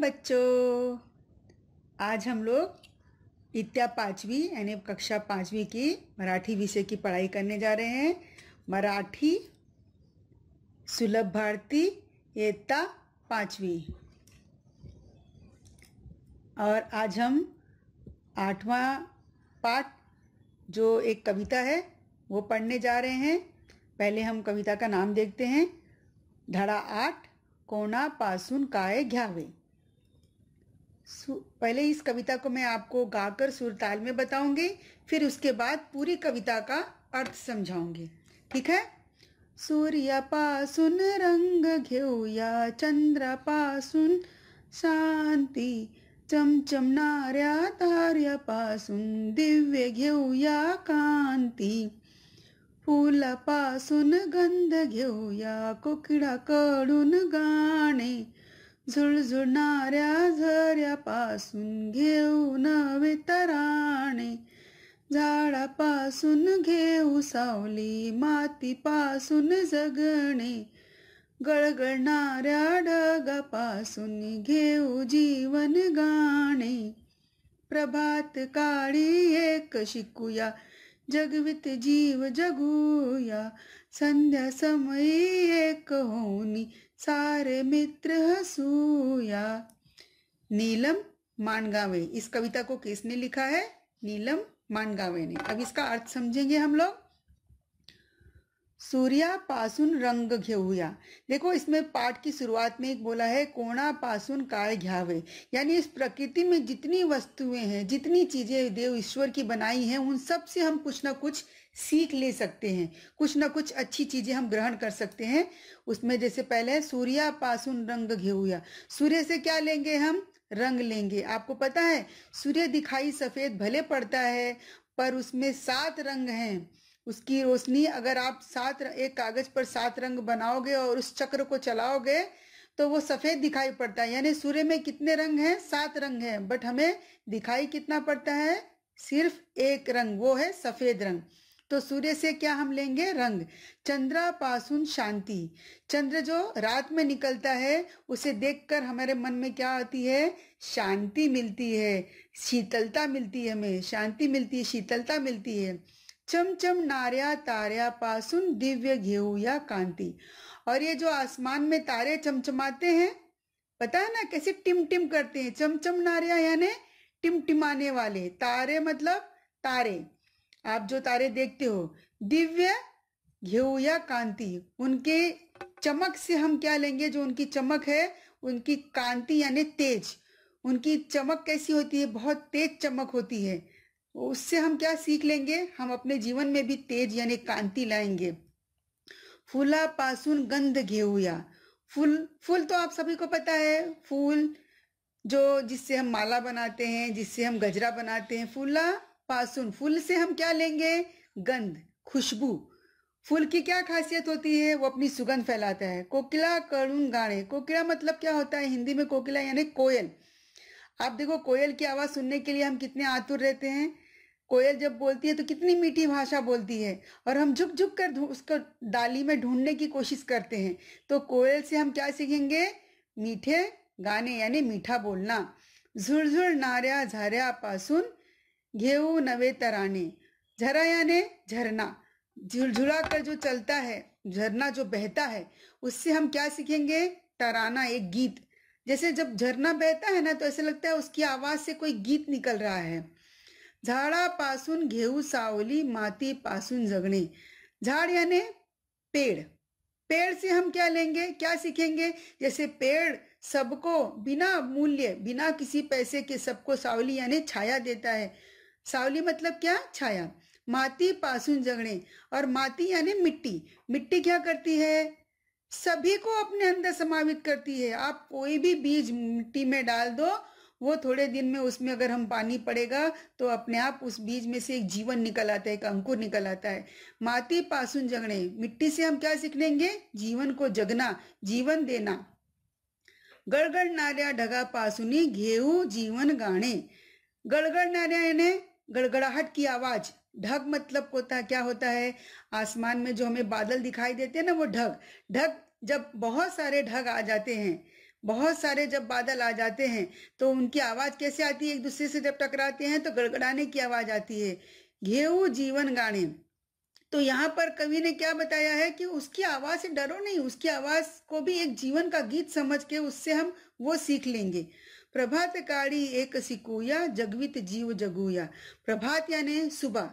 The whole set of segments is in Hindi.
बच्चों आज हम लोग इत्या पाँचवीं यानी कक्षा पाँचवीं की मराठी विषय की पढ़ाई करने जा रहे हैं मराठी सुलभ भारती एकता पाँचवीं और आज हम आठवां पाठ जो एक कविता है वो पढ़ने जा रहे हैं पहले हम कविता का नाम देखते हैं धड़ा आठ कोना पासुन काय घ्यावे पहले इस कविता को मैं आपको गाकर सुरताल में बताऊंगी फिर उसके बाद पूरी कविता का अर्थ समझाऊंगी ठीक है पासुन रंग घेऊया चमचम नार्या चमचमणाऱ्या पासुन दिव्य घेऊया फूल फुलापासून गंध घेऊया कोकिडाकडून गाणे झुळझुळणाऱ्या झऱ्यापासून घेऊ वेतराणे झाडापासून घेऊ सावली मातीपासून जगणे गळगळणाऱ्या ढगापासून घेऊ जीवन गाणे प्रभात काळी एक शिकूया जगवित जीव जगूया संध्या समयी एक होनी। सारे मित्र हसूया नीलम मानगावे इस कविता को किसने लिखा है नीलम मानगावे ने अब इसका अर्थ समझेंगे हम लोग सूर्यापासून रंग घेऊया देखो इसमें पाठ की शुरुआत में एक बोला है कोणापासून काय घ्यावे यानी इस प्रकृति में जितनी वस्तुएं हैं जितनी चीजें देव ईश्वर की बनाई हैं उन सब से हम कुछ ना कुछ सीख ले सकते हैं कुछ ना कुछ अच्छी चीजें हम ग्रहण कर सकते हैं उसमें जैसे पहले है सूर्यापासून रंग घेऊया सूर्य से क्या लेंगे हम रंग लेंगे आपको पता है सूर्य दिखाई सफेद भले पड़ता है पर उसमें सात रंग हैं उसकी रोशनी अगर आप सात एक कागज पर सात रंग बनाओगे और उस चक्र को चलाओगे तो वो सफेद दिखाई पड़ता है यानी सूर्य में कितने रंग हैं सात रंग हैं बट हमें दिखाई कितना पड़ता है सिर्फ एक रंग वो है सफेद रंग तो सूर्य से क्या हम लेंगे रंग चंद्रा पासुन शांति चंद्र जो रात में निकलता है उसे देखकर हमारे मन में क्या आती है शांति मिलती है शीतलता मिलती है हमें शांति मिलती है शीतलता मिलती है चमचमणाऱ्या पासुन दिव्य घेऊ या कांति और ये जो आसमान में तारे चमचमाते हैं पता है ना कैसे टिम टिम करते हैं चमचमणाऱ्या यानी टिमटिमाने वाले तारे मतलब तारे आप जो तारे देखते हो दिव्य घेऊ या कांति उनके चमक से हम क्या लेंगे जो उनकी चमक है उनकी कांति यानी तेज उनकी चमक कैसी होती है बहुत तेज चमक होती है उससे हम क्या सीख लेंगे हम अपने जीवन में भी तेज यानी कांति लाएंगे फूला पासुन गंध घेऊया फूल फूल तो आप सभी को पता है फूल जो जिससे हम माला बनाते हैं जिससे हम गजरा बनाते हैं फूला पासुन फूल से हम क्या लेंगे गंध खुशबू फूल की क्या खासियत होती है वो अपनी सुगंध फैलाता है कोकिला करुण गाने कोकिला मतलब क्या होता है हिंदी में कोकिला यानी कोयल आप देखो कोयल की आवाज़ सुनने के लिए हम कितने आतुर रहते हैं कोयल जब बोलती है तो कितनी मीठी भाषा बोलती है और हम झुक झुक कर उसको डाली में ढूंढने की कोशिश करते हैं तो कोयल से हम क्या सीखेंगे मीठे गाने यानी मीठा बोलना झुरझुर नारिया नाऱ्या पासुन घेऊ नवे तराने झरा यानी झरना झुलझुला कर जो चलता है झरना जो बहता है उससे हम क्या सीखेंगे तराना एक गीत जैसे जब झरना बहता है ना तो ऐसे लगता है उसकी आवाज़ से कोई गीत निकल रहा है झाड़ापासन घेऊ सावली मातीपासून जगणे झाड़ यानी पेड़ पेड़ से हम क्या लेंगे क्या सीखेंगे जैसे पेड़ सबको बिना मूल्य बिना किसी पैसे के सबको सावली यानी छाया देता है सावली मतलब क्या छाया माती पासुन जगणे और माती यानी मिट्टी मिट्टी क्या करती है सभी को अपने अंदर समावित करती है आप कोई भी बीज मिट्टी में डाल दो वो थोड़े दिन में उसमें अगर हम पानी पड़ेगा तो अपने आप उस बीज में से एक जीवन निकल आता है एक अंकुर निकल आता है माती पासुन जगणे मिट्टी से हम क्या सीखेंगे जीवन को जगना जीवन देना गड़गड़ ढगा पासुनी घेऊ जीवन गाणे नारिया यानी गड़गड़ाहट की आवाज ढग मतलब होता क्या होता है आसमान में जो हमें बादल दिखाई देते हैं ना वो ढग ढग जब बहुत सारे ढग आ जाते हैं बहुत सारे जब बादल आ जाते हैं तो उनकी आवाज़ कैसे आती है एक दूसरे से जब टकराते हैं तो गड़गड़ाने की आवाज़ आती है घेऊ जीवन गाने तो यहाँ पर कवि ने क्या बताया है कि उसकी आवाज़ से डरो नहीं उसकी आवाज़ को भी एक जीवन का गीत समझ के उससे हम वो सीख लेंगे प्रभात काड़ी एक सिकुया जगवित जीव जगुया प्रभात यानी सुबह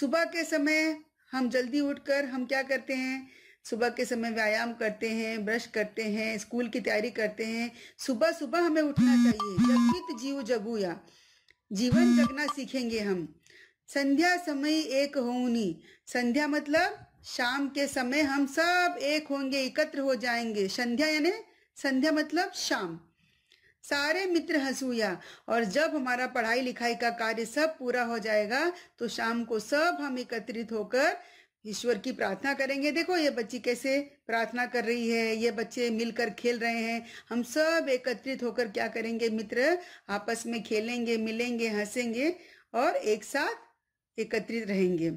सुबह के समय हम जल्दी उठकर हम क्या करते हैं सुबह के समय व्यायाम करते हैं ब्रश करते हैं स्कूल की तैयारी करते हैं सुबह सुबह हमें उठना चाहिए जगित जीव जगुया जीवन जगना सीखेंगे हम संध्या समय एक होनी संध्या मतलब शाम के समय हम सब एक होंगे एकत्र हो जाएंगे संध्या यानी संध्या मतलब शाम सारे मित्र हंसूया और जब हमारा पढ़ाई लिखाई का कार्य सब पूरा हो जाएगा तो शाम को सब हम एकत्रित होकर ईश्वर की प्रार्थना करेंगे देखो ये बच्ची कैसे प्रार्थना कर रही है ये बच्चे मिलकर खेल रहे हैं हम सब एकत्रित होकर क्या करेंगे मित्र आपस में खेलेंगे मिलेंगे हंसेंगे और एक साथ एकत्रित रहेंगे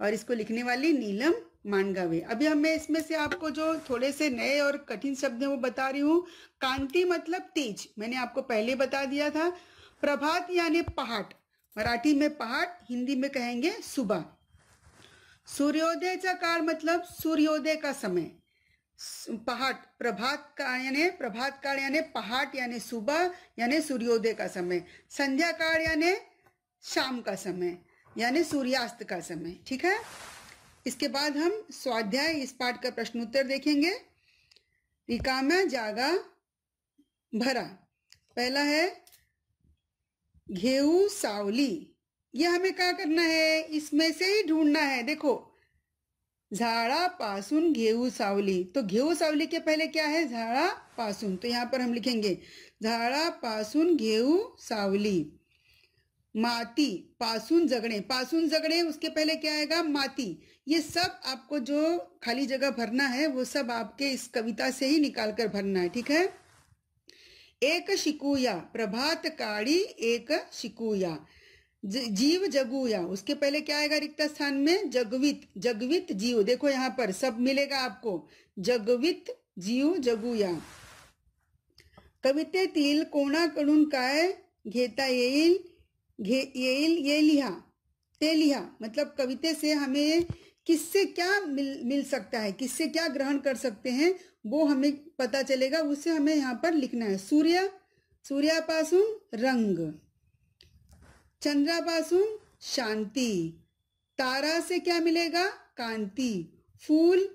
और इसको लिखने वाली नीलम मानगावे अभी हमें इसमें से आपको जो थोड़े से नए और कठिन शब्द हैं वो बता रही हूँ कांति मतलब तेज मैंने आपको पहले बता दिया था प्रभात यानी पहाट मराठी में पहाट हिंदी में कहेंगे सुबह सूर्योदय का काल मतलब सूर्योदय का समय पहाट प्रभात काल यानी प्रभात काल यानी पहाट यानी सुबह यानी सूर्योदय का समय संध्या काल यानी शाम का समय यानी सूर्यास्त का समय ठीक है इसके बाद हम स्वाध्याय इस पाठ का प्रश्न उत्तर देखेंगे रिकामा जागा भरा पहला है घेऊ सावली ये हमें क्या करना है इसमें से ही ढूंढना है देखो झाड़ा पासुन घेऊ सावली तो घेऊ सावली के पहले क्या है झाड़ा पासुन तो यहाँ पर हम लिखेंगे झाड़ा पासुन घेऊ सावली माती पासुन जगड़े पासून जगड़े उसके पहले क्या आएगा माती ये सब आपको जो खाली जगह भरना है वो सब आपके इस कविता से ही निकाल कर भरना है ठीक है एक शिकुया प्रभात काड़ी एक शिकुया जीव जगुया उसके पहले क्या आएगा रिक्त स्थान में जगवित जगवित जीव देखो यहां पर सब मिलेगा आपको जगवित जीव जगुया कोणा कड़ून काय घेता येल घे येल ये लिहा ते लिहा मतलब कविते से हमें किससे क्या मिल मिल सकता है किससे क्या ग्रहण कर सकते हैं वो हमें पता चलेगा उसे हमें यहाँ पर लिखना है सूर्य सूर्यापासुन रंग चंद्रापासून शांति तारा से क्या मिलेगा कांति फूल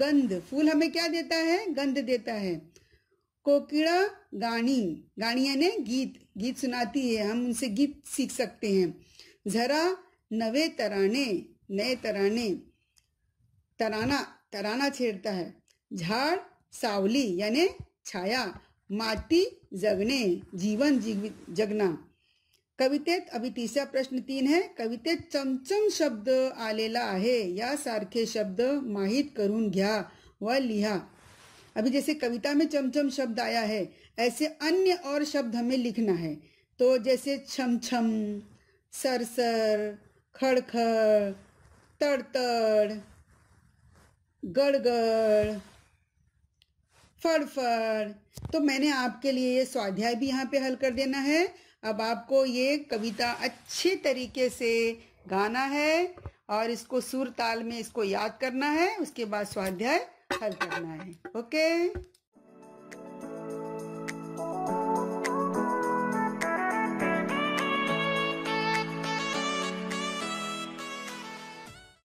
गंध फूल हमें क्या देता है गंध देता है कोकिड़ा गानी गाणी यानी गीत गीत सुनाती है हम उनसे गीत सीख सकते हैं जरा नवे तराने नए तराने तराना तराना छेड़ता है झाड़ सावली यानी छाया माटी जगने जीवन जीवित जगना कवितेत अभी तीसरा प्रश्न तीन है कवितेत चमचम शब्द आलेला आहे सारखे शब्द माहित करून घ्या व लिहा अभी जैसे कविता में चमचम शब्द आया है ऐसे अन्य और शब्द हमें लिखना है तो जैसे छमछम सरसर खड़खड़ तड़तड़ गड़गड़ फड़फड़ तो मैंने आपके लिए ये स्वाध्याय भी यहाँ पे हल कर देना है अब आपको ये कविता अच्छे तरीके से गाना है और इसको सुर ताल में इसको याद करना है उसके बाद स्वाध्याय हल करना है ओके